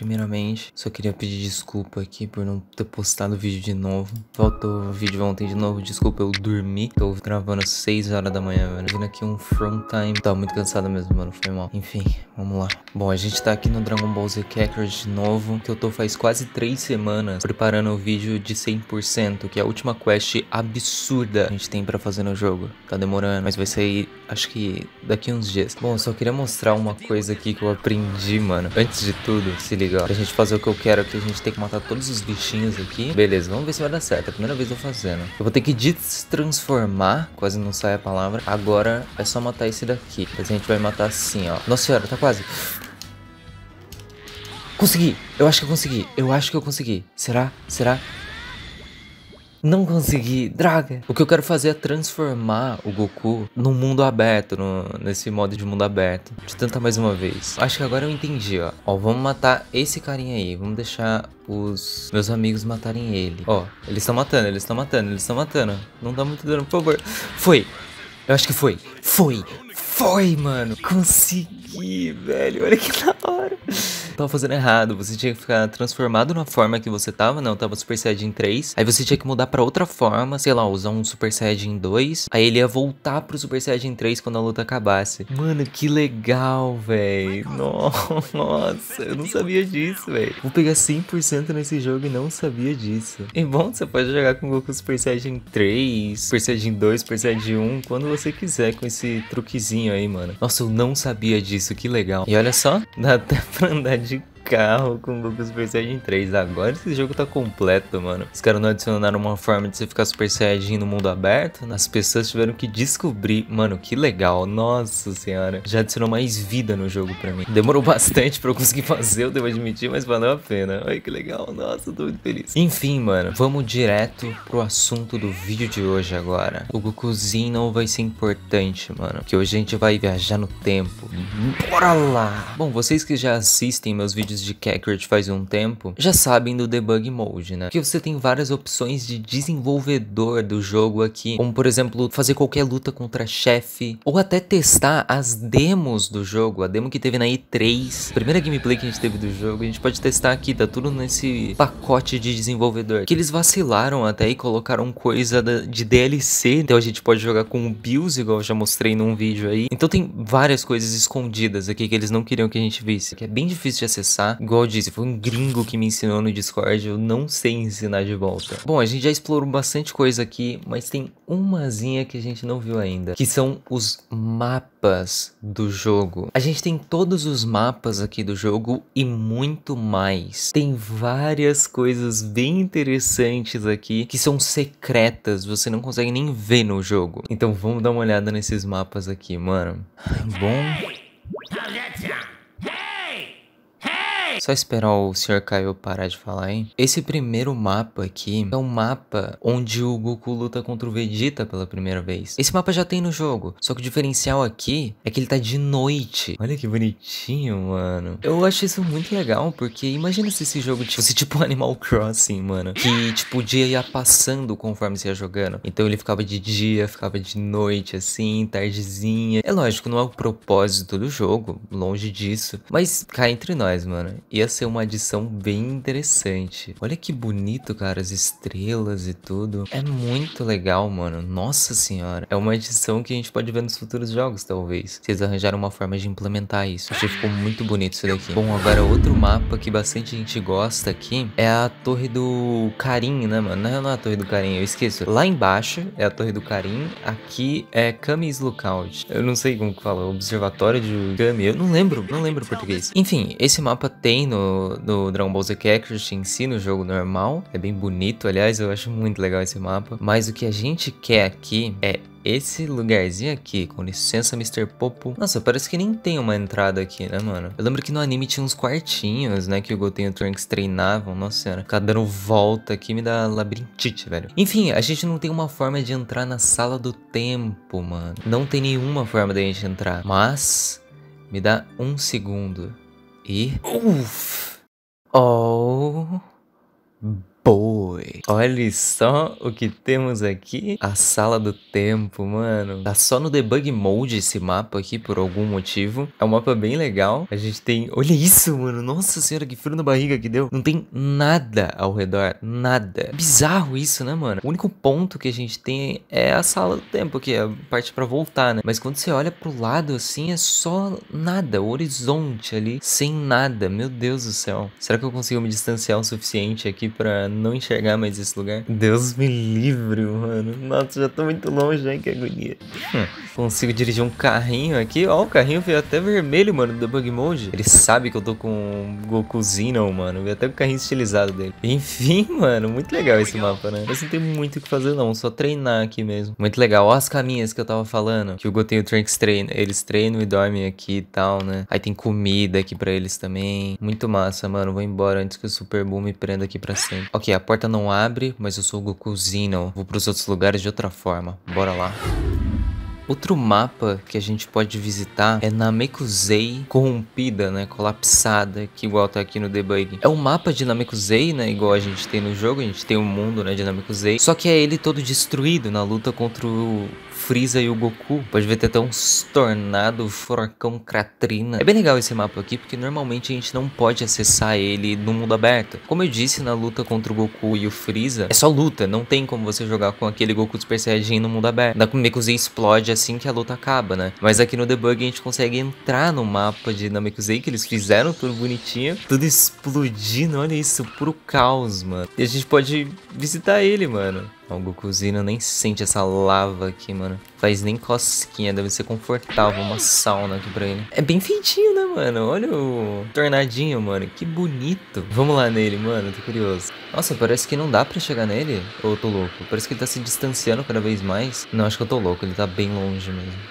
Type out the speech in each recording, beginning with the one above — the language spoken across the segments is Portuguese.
Primeiramente, só queria pedir desculpa aqui por não ter postado o vídeo de novo. Faltou o vídeo ontem de novo, desculpa, eu dormi. Tô gravando às 6 horas da manhã, mano. Vindo aqui um front time. Tava muito cansado mesmo, mano, foi mal. Enfim, vamos lá. Bom, a gente tá aqui no Dragon Ball Z Kakarot de novo, que eu tô faz quase 3 semanas preparando o vídeo de 100%, que é a última quest absurda que a gente tem pra fazer no jogo. Tá demorando, mas vai sair acho que daqui uns dias. Bom, só queria mostrar uma coisa aqui que eu aprendi, mano. Antes de tudo, se liga, ó. Pra gente fazer o que eu quero aqui, a gente tem que matar todos os bichinhos aqui. Beleza, vamos ver se vai dar certo. É a primeira vez eu fazendo. Eu vou ter que destransformar, quase não sai a palavra. Agora é só matar esse daqui. Mas a gente vai matar assim, ó. Nossa senhora, tá quase. Consegui! Eu acho que eu consegui. Eu acho que eu consegui. Será? Será? Não consegui, draga. O que eu quero fazer é transformar o Goku num mundo aberto, no, nesse modo de mundo aberto. De tentar mais uma vez. Acho que agora eu entendi, ó. Ó, vamos matar esse carinha aí. Vamos deixar os meus amigos matarem ele. Ó, eles estão matando, eles estão matando, eles estão matando. Não dá muito dano, por favor. Foi. Eu acho que foi. Foi. Foi, mano. Consegui, velho. Olha que da hora tava fazendo errado. Você tinha que ficar transformado na forma que você tava, não, né? tava Super Saiyajin 3. Aí você tinha que mudar para outra forma, sei lá, usar um Super Saiyajin 2. Aí ele ia voltar pro Super Saiyajin 3 quando a luta acabasse. Mano, que legal, velho. Nossa, eu não sabia disso, velho. Vou pegar 100% nesse jogo e não sabia disso. E é bom, você pode jogar com o Goku Super Saiyajin 3, Super Saiyajin 2, Super Saiyajin 1, quando você quiser com esse truquezinho aí, mano. Nossa, eu não sabia disso, que legal. E olha só, dá até pra andar de carro com Goku Super Saiyajin 3. Agora esse jogo tá completo, mano. Os caras não adicionaram uma forma de você ficar Super Saiyajin no mundo aberto. As pessoas tiveram que descobrir. Mano, que legal. Nossa senhora. Já adicionou mais vida no jogo pra mim. Demorou bastante pra eu conseguir fazer, eu devo admitir, mas valeu a pena. Ai, que legal. Nossa, tô muito feliz. Enfim, mano. Vamos direto pro assunto do vídeo de hoje agora. O Gokuzinho não vai ser importante, mano. Que hoje a gente vai viajar no tempo. Bora lá! Bom, vocês que já assistem meus vídeos de Cackert faz um tempo, já sabem do Debug Mode, né? Que você tem várias opções de desenvolvedor do jogo aqui, como por exemplo, fazer qualquer luta contra chefe, ou até testar as demos do jogo, a demo que teve na E3, primeira gameplay que a gente teve do jogo, a gente pode testar aqui, tá tudo nesse pacote de desenvolvedor, que eles vacilaram até e colocaram coisa de DLC, então a gente pode jogar com o Bills, igual eu já mostrei num vídeo aí, então tem várias coisas escondidas aqui que eles não queriam que a gente visse, que é bem difícil de acessar, Igual eu disse, foi um gringo que me ensinou no Discord, eu não sei ensinar de volta. Bom, a gente já explorou bastante coisa aqui, mas tem umazinha que a gente não viu ainda, que são os mapas do jogo. A gente tem todos os mapas aqui do jogo e muito mais. Tem várias coisas bem interessantes aqui que são secretas, você não consegue nem ver no jogo. Então vamos dar uma olhada nesses mapas aqui, mano. Bom, Só esperar o Sr. Caio parar de falar, hein? Esse primeiro mapa aqui é um mapa onde o Goku luta contra o Vegeta pela primeira vez. Esse mapa já tem no jogo, só que o diferencial aqui é que ele tá de noite. Olha que bonitinho, mano. Eu acho isso muito legal, porque imagina se esse jogo fosse tipo Animal Crossing, mano. Que, tipo, o dia ia passando conforme você ia jogando. Então ele ficava de dia, ficava de noite, assim, tardezinha. É lógico, não é o propósito do jogo, longe disso. Mas cá entre nós, mano ia ser uma adição bem interessante. Olha que bonito, cara, as estrelas e tudo. É muito legal, mano. Nossa senhora. É uma adição que a gente pode ver nos futuros jogos, talvez. Vocês arranjaram uma forma de implementar isso. Achei que ficou muito bonito isso daqui. Bom, agora outro mapa que bastante gente gosta aqui é a Torre do Carim, né, mano? Não, é a Torre do Carim, eu esqueço. Lá embaixo é a Torre do Carim, aqui é Camis Lookout. Eu não sei como que fala, Observatório de Kami. Eu não lembro, não lembro português. Enfim, esse mapa tem no, no Dragon Ball Z Kakarot em si, no jogo normal. É bem bonito, aliás, eu acho muito legal esse mapa. Mas o que a gente quer aqui é esse lugarzinho aqui, com licença, Mr. Popo. Nossa, parece que nem tem uma entrada aqui, né, mano? Eu lembro que no anime tinha uns quartinhos, né, que o Goten e o Trunks treinavam. Nossa senhora, ficar dando volta aqui me dá labirintite, velho. Enfim, a gente não tem uma forma de entrar na sala do tempo, mano. Não tem nenhuma forma da gente entrar. Mas, me dá um segundo. Oof. Oh. Foi. Olha só o que temos aqui. A sala do tempo, mano. Tá só no debug mode esse mapa aqui por algum motivo. É um mapa bem legal. A gente tem... Olha isso, mano. Nossa senhora, que frio na barriga que deu. Não tem nada ao redor. Nada. Bizarro isso, né, mano? O único ponto que a gente tem é a sala do tempo é A parte pra voltar, né? Mas quando você olha pro lado assim, é só nada. O horizonte ali, sem nada. Meu Deus do céu. Será que eu consigo me distanciar o suficiente aqui pra não enxergar mais esse lugar. Deus me livre, mano. Nossa, já tô muito longe, hein? Que agonia. Hum, consigo dirigir um carrinho aqui. Ó, o carrinho veio até vermelho, mano, do Bug Mode. Ele sabe que eu tô com um Gokuzinho, mano. Veio até o carrinho estilizado dele. Enfim, mano, muito legal esse mapa, né? Mas não tem muito o que fazer, não. Só treinar aqui mesmo. Muito legal. Ó as caminhas que eu tava falando. Que o Gotenho e o Trunks treinam. Eles treinam e dormem aqui e tal, né? Aí tem comida aqui pra eles também. Muito massa, mano. Vou embora antes que o Super Boom me prenda aqui pra sempre. Ó Ok, a porta não abre, mas eu sou o Goku Zino. Vou pros outros lugares de outra forma. Bora lá. Outro mapa que a gente pode visitar é Namekusei corrompida, né, colapsada, que igual tá aqui no debug. É um mapa de Namekusei, né, igual a gente tem no jogo, a gente tem o um mundo, né, de Namekusei, só que é ele todo destruído na luta contra o Freeza e o Goku. Pode ver, até uns Tornado, Furacão, Cratrina. É bem legal esse mapa aqui, porque normalmente a gente não pode acessar ele no mundo aberto. Como eu disse na luta contra o Goku e o Freeza, é só luta, não tem como você jogar com aquele Goku Super Saiyajin no mundo aberto. Da Namekusei explode assim que a luta acaba, né? Mas aqui no debug a gente consegue entrar no mapa de Namekusei, que eles fizeram tudo bonitinho, tudo explodindo, olha isso, puro caos, mano. E a gente pode visitar ele, mano. O Gokuzino nem sente essa lava aqui, mano. Faz nem cosquinha, deve ser confortável uma sauna aqui pra ele. É bem feitinho, né, mano? Olha o tornadinho, mano. Que bonito. Vamos lá nele, mano. Tô curioso. Nossa, parece que não dá pra chegar nele. Ou eu tô louco? Parece que ele tá se distanciando cada vez mais. Não, acho que eu tô louco. Ele tá bem longe mesmo.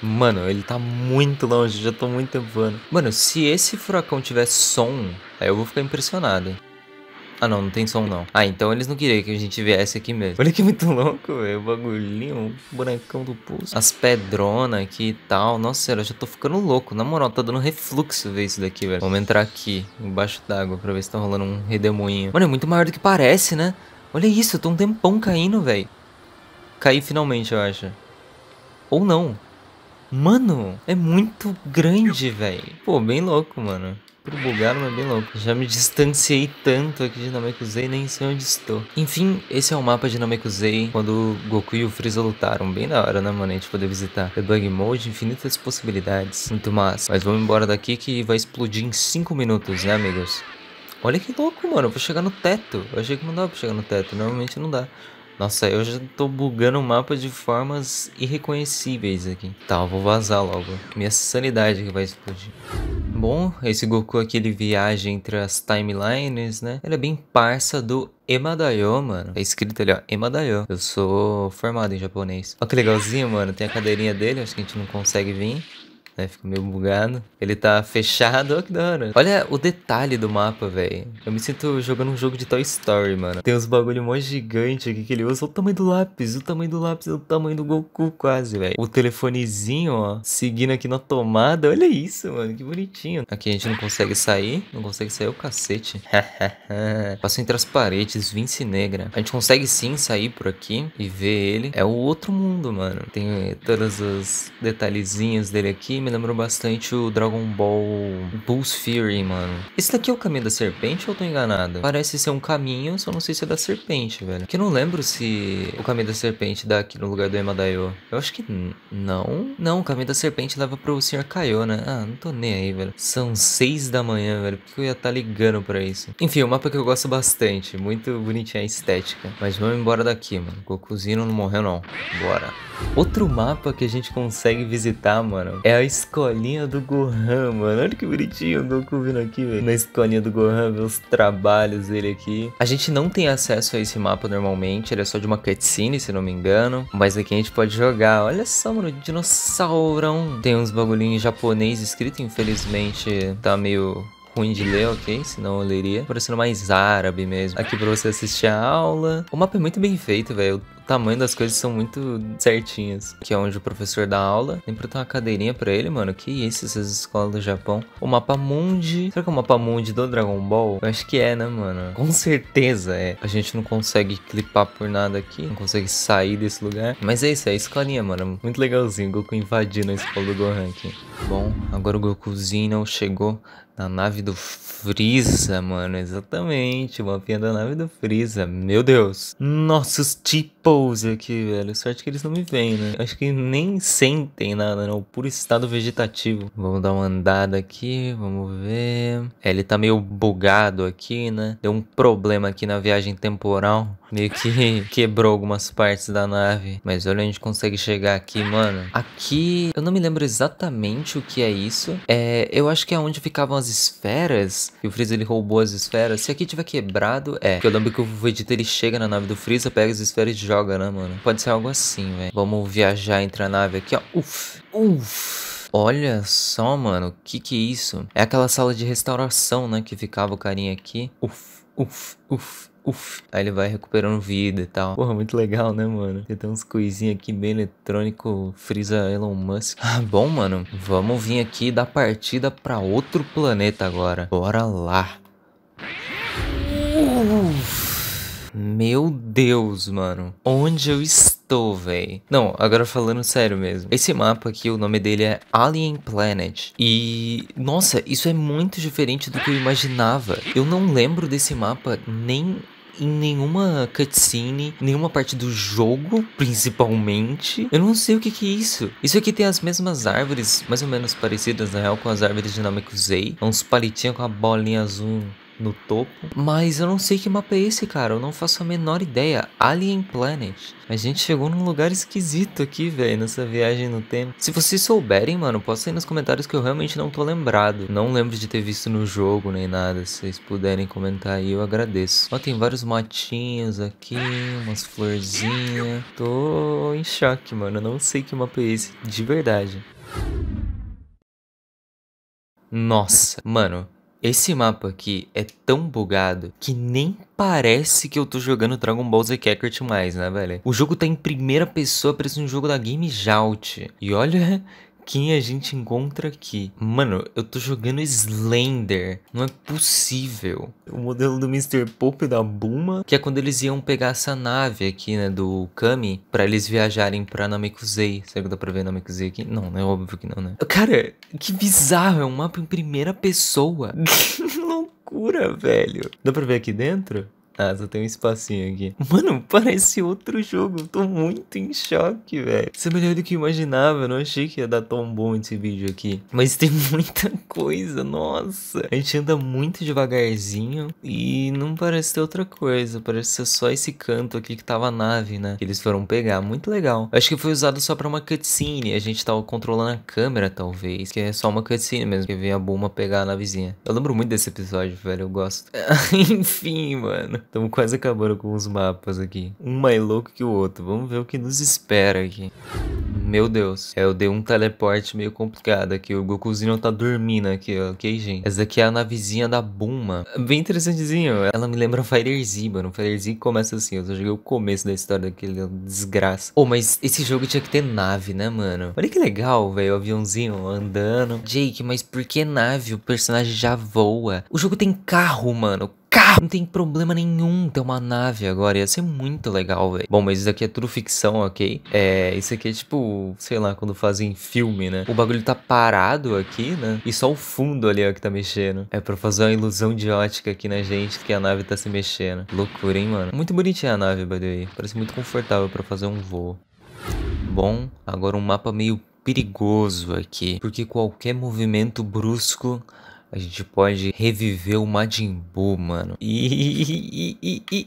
Mano, ele tá muito longe, já tô muito voando. Mano, se esse furacão tiver som, aí eu vou ficar impressionado. Ah, não, não tem som não. Ah, então eles não queriam que a gente viesse aqui mesmo. Olha que muito louco, velho. O bagulhinho, o bonecão do pulso. As pedronas aqui e tal. Nossa, senhora, eu já tô ficando louco. Na moral, tá dando refluxo ver isso daqui, velho. Vamos entrar aqui, embaixo d'água, pra ver se tá rolando um redemoinho. Mano, é muito maior do que parece, né? Olha isso, eu tô um tempão caindo, velho. Caí finalmente, eu acho. Ou não. Mano, é muito grande, velho. Pô, bem louco, mano. Pro bugar, mas bem louco. Já me distanciei tanto aqui de Namekusei, nem sei onde estou. Enfim, esse é o mapa de Namekusei, quando o Goku e o Freeza lutaram. Bem da hora, né, mano? A gente poder visitar. Debug é Mode, infinitas possibilidades. Muito massa. Mas vamos embora daqui que vai explodir em 5 minutos, né, amigos? Olha que louco, mano. Eu vou chegar no teto. Eu achei que não dava pra chegar no teto. Normalmente não dá. Nossa, eu já tô bugando o mapa de formas irreconhecíveis aqui. Tá, eu vou vazar logo. Minha sanidade que vai explodir. Bom, esse Goku aqui ele viaja entre as timelines, né? Ele é bem parça do Emadayo, mano. É escrito ali, ó, Emadayo. Eu sou formado em japonês. Ó que legalzinho, mano. Tem a cadeirinha dele, acho que a gente não consegue vir né? meio bugado. Ele tá fechado, olha que da hora. Olha o detalhe do mapa, velho. Eu me sinto jogando um jogo de Toy Story, mano. Tem uns bagulho mó gigante aqui que ele usa. Olha o tamanho do lápis, o tamanho do lápis, o tamanho do Goku quase, velho. O telefonezinho, ó, seguindo aqui na tomada. Olha isso, mano, que bonitinho. Aqui a gente não consegue sair, não consegue sair é o cacete. Passou entre as paredes, Vince Negra. A gente consegue sim sair por aqui e ver ele. É o outro mundo, mano. Tem todos os detalhezinhos dele aqui, me lembrou bastante o Dragon Ball Bulls Fury, mano. Esse daqui é o caminho da serpente ou eu tô enganado? Parece ser um caminho, só não sei se é da serpente, velho. Que eu não lembro se o caminho da serpente dá aqui no lugar do Emadaio. Eu acho que não. Não, o caminho da serpente leva pro Sr. Kaiô, né? Ah, não tô nem aí, velho. São seis da manhã, velho. Por que eu ia estar tá ligando pra isso? Enfim, o um mapa que eu gosto bastante. Muito bonitinha a estética. Mas vamos embora daqui, mano. Gokuzinho não morreu, não. Bora. Outro mapa que a gente consegue visitar, mano, é a escolinha do Gohan, mano. Olha que bonitinho o Goku vindo aqui, velho. Na escolinha do Gohan, ver os trabalhos dele aqui. A gente não tem acesso a esse mapa normalmente, ele é só de uma cutscene, se não me engano. Mas aqui a gente pode jogar. Olha só, mano, dinossaurão. Tem uns bagulhinhos japonês escrito, infelizmente tá meio ruim de ler, ok? Senão eu leria. Parecendo mais árabe mesmo. Aqui pra você assistir a aula. O mapa é muito bem feito, velho O tamanho das coisas são muito certinhas. Que é onde o professor dá aula. Tem pra ter uma cadeirinha pra ele, mano. Que isso, essas escolas do Japão. O mapa mundi. Será que é o mapa mundi do Dragon Ball? Eu acho que é, né, mano? Com certeza é. A gente não consegue clipar por nada aqui. Não consegue sair desse lugar. Mas é isso, é a escolinha, mano. Muito legalzinho. O Goku invadindo a escola do Gohan aqui. Bom, agora o Gokuzinho chegou na nave do Freeza, mano. Exatamente. O mapinha da nave do Freeza. Meu Deus. Nossos tipos pose aqui, velho. Sorte que eles não me veem, né? Acho que nem sentem nada, né? O puro estado vegetativo. Vamos dar uma andada aqui, vamos ver. É, ele tá meio bugado aqui, né? Deu um problema aqui na viagem temporal. Meio que quebrou algumas partes da nave. Mas olha, a gente consegue chegar aqui, mano. Aqui, eu não me lembro exatamente o que é isso. É, eu acho que é onde ficavam as esferas. E o Freeza, ele roubou as esferas. Se aqui tiver quebrado, é. Porque eu lembro que o Vegeta, ele chega na nave do Freeza, pega as esferas e joga joga, né, mano? Pode ser algo assim, velho. Vamos viajar, entre a nave aqui, ó. Uf, uf. Olha só, mano, que que é isso? É aquela sala de restauração, né, que ficava o carinha aqui. Uf, uf, uf, uf. Aí ele vai recuperando vida e tal. Porra, muito legal, né, mano? Tem uns coisinhas aqui bem eletrônico, frisa Elon Musk. Ah, bom, mano, vamos vir aqui dar partida pra outro planeta agora. Bora lá. Uf. Meu Deus, mano. Onde eu estou, véi? Não, agora falando sério mesmo. Esse mapa aqui, o nome dele é Alien Planet. E, nossa, isso é muito diferente do que eu imaginava. Eu não lembro desse mapa nem em nenhuma cutscene, nenhuma parte do jogo, principalmente. Eu não sei o que, que é isso. Isso aqui tem as mesmas árvores, mais ou menos parecidas, na real, com as árvores de Namekusei. É uns palitinhos com a bolinha azul no topo. Mas eu não sei que mapa é esse, cara. Eu não faço a menor ideia. Alien Planet. A gente chegou num lugar esquisito aqui, velho, nessa viagem no tempo. Se vocês souberem, mano, posta aí nos comentários que eu realmente não tô lembrado. Não lembro de ter visto no jogo nem nada. Se vocês puderem comentar aí, eu agradeço. Ó, tem vários matinhos aqui, umas florzinhas. Tô em choque, mano. Eu não sei que mapa é esse, de verdade. Nossa, mano, esse mapa aqui é tão bugado que nem parece que eu tô jogando Dragon Ball Z Kakarot mais, né, velho? O jogo tá em primeira pessoa, parece um jogo da Game Jout. E olha quem a gente encontra aqui? Mano, eu tô jogando Slender. Não é possível. O modelo do Mr. Pope da Buma, que é quando eles iam pegar essa nave aqui, né, do Kami, para eles viajarem pra Namekusei. Será que dá pra ver Namekusei aqui? Não, né? é óbvio que não, né? Cara, que bizarro, é um mapa em primeira pessoa. que loucura, velho. Dá pra ver aqui dentro? Ah, só tem um espacinho aqui. Mano, parece outro jogo. tô muito em choque, velho. Isso é melhor do que eu imaginava. Eu não achei que ia dar tão bom esse vídeo aqui. Mas tem muita coisa, nossa. A gente anda muito devagarzinho e não parece ter outra coisa. Parece ser só esse canto aqui que tava a nave, né? Que eles foram pegar. Muito legal. Acho que foi usado só pra uma cutscene. A gente tava tá controlando a câmera, talvez. Que é só uma cutscene mesmo. Que vem a bomba pegar a navezinha. Eu lembro muito desse episódio, velho. Eu gosto. Enfim, mano. Estamos quase acabando com os mapas aqui. Um mais louco que o outro. Vamos ver o que nos espera aqui. Meu Deus. É, eu dei um teleporte meio complicado aqui. O Gokuzinho tá dormindo aqui, ó. Ok, gente? Essa daqui é a navezinha da Buma. Bem interessantezinho. Ela me lembra Fire Z, mano. Fire Z começa assim. Eu só joguei o começo da história daquele desgraça. Oh, mas esse jogo tinha que ter nave, né, mano? Olha que legal, velho. O aviãozinho andando. Jake, mas por que nave? O personagem já voa. O jogo tem carro, mano. Não tem problema nenhum ter uma nave agora, ia ser muito legal, velho. Bom, mas isso aqui é tudo ficção, ok? É, isso aqui é tipo, sei lá, quando fazem filme, né? O bagulho tá parado aqui, né? E só o fundo ali, ó, é que tá mexendo. É pra fazer uma ilusão de ótica aqui na gente que a nave tá se mexendo. Loucura, hein, mano? Muito bonitinha a nave, by the way. Parece muito confortável pra fazer um voo. Bom, agora um mapa meio perigoso aqui, porque qualquer movimento brusco a gente pode reviver o Majin Buu, mano. E...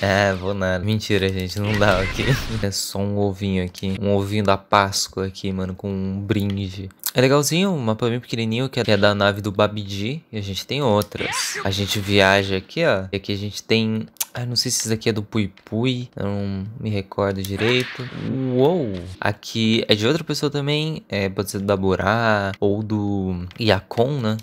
É, vou nada. Mentira, gente, não dá, ok? É só um ovinho aqui. Um ovinho da Páscoa aqui, mano, com um brinde. É legalzinho, um mapa bem pequenininho, é, que é da nave do Babidi. E a gente tem outras. A gente viaja aqui, ó. E aqui a gente tem ah, não sei se isso daqui é do Pui Pui, não me recordo direito. Uou! Aqui é de outra pessoa também, é, pode ser do Borá ou do Yakon, né?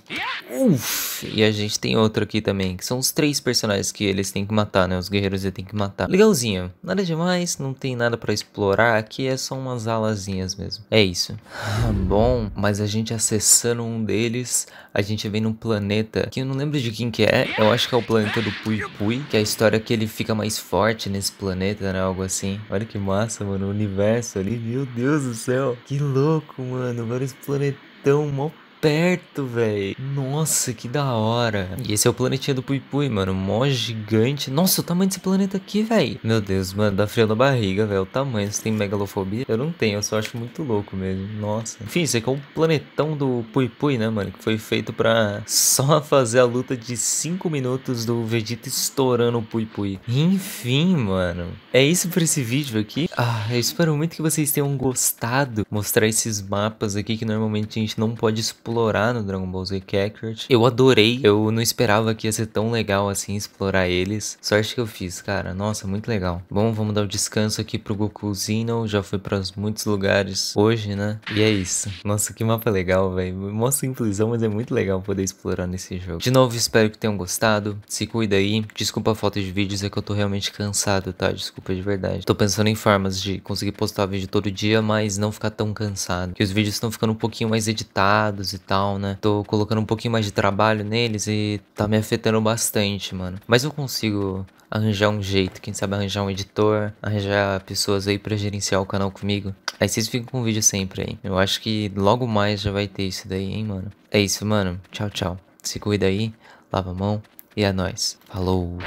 Uf! E a gente tem outro aqui também, que são os três personagens que eles têm que matar, né? Os guerreiros eles têm que matar. Legalzinho, nada demais, não tem nada pra explorar, aqui é só umas alazinhas mesmo. É isso. Ah, bom, mas a gente acessando um deles, a gente vem num planeta que eu não lembro de quem que é, eu acho que é o planeta do Pui Pui, que é a história que ele fica mais forte nesse planeta, né? Algo assim. Olha que massa, mano. O universo ali. Meu Deus do céu. Que louco, mano. Vários planetão mó perto, velho. Nossa, que da hora. E esse é o planetinha do Pui Pui, mano. Mó gigante. Nossa, o tamanho desse planeta aqui, velho. Meu Deus, mano, dá frio na barriga, velho. O tamanho. Você tem megalofobia? Eu não tenho, eu só acho muito louco mesmo. Nossa. Enfim, isso aqui é um planetão do Pui Pui, né, mano? Que foi feito pra só fazer a luta de 5 minutos do Vegeta estourando o Pui Pui. Enfim, mano. É isso por esse vídeo aqui. Ah, eu espero muito que vocês tenham gostado. Mostrar esses mapas aqui que normalmente a gente não pode explorar explorar no Dragon Ball Z Kakarot. Eu adorei, eu não esperava que ia ser tão legal assim explorar eles. Sorte que eu fiz, cara. Nossa, muito legal. Bom, vamos dar o um descanso aqui pro Goku Zeno. Já fui para muitos lugares hoje, né? E é isso. Nossa, que mapa legal, velho. Mó simplesão, mas é muito legal poder explorar nesse jogo. De novo, espero que tenham gostado. Se cuida aí. Desculpa a falta de vídeos, é que eu tô realmente cansado, tá? Desculpa de verdade. Tô pensando em formas de conseguir postar vídeo todo dia, mas não ficar tão cansado. Que os vídeos estão ficando um pouquinho mais editados e tal, né? Tô colocando um pouquinho mais de trabalho neles e tá me afetando bastante, mano. Mas eu consigo arranjar um jeito, quem sabe arranjar um editor, arranjar pessoas aí para gerenciar o canal comigo. Aí vocês ficam com o vídeo sempre aí. Eu acho que logo mais já vai ter isso daí, hein, mano. É isso, mano. Tchau, tchau. Se cuida aí, lava a mão e é nóis. Falou!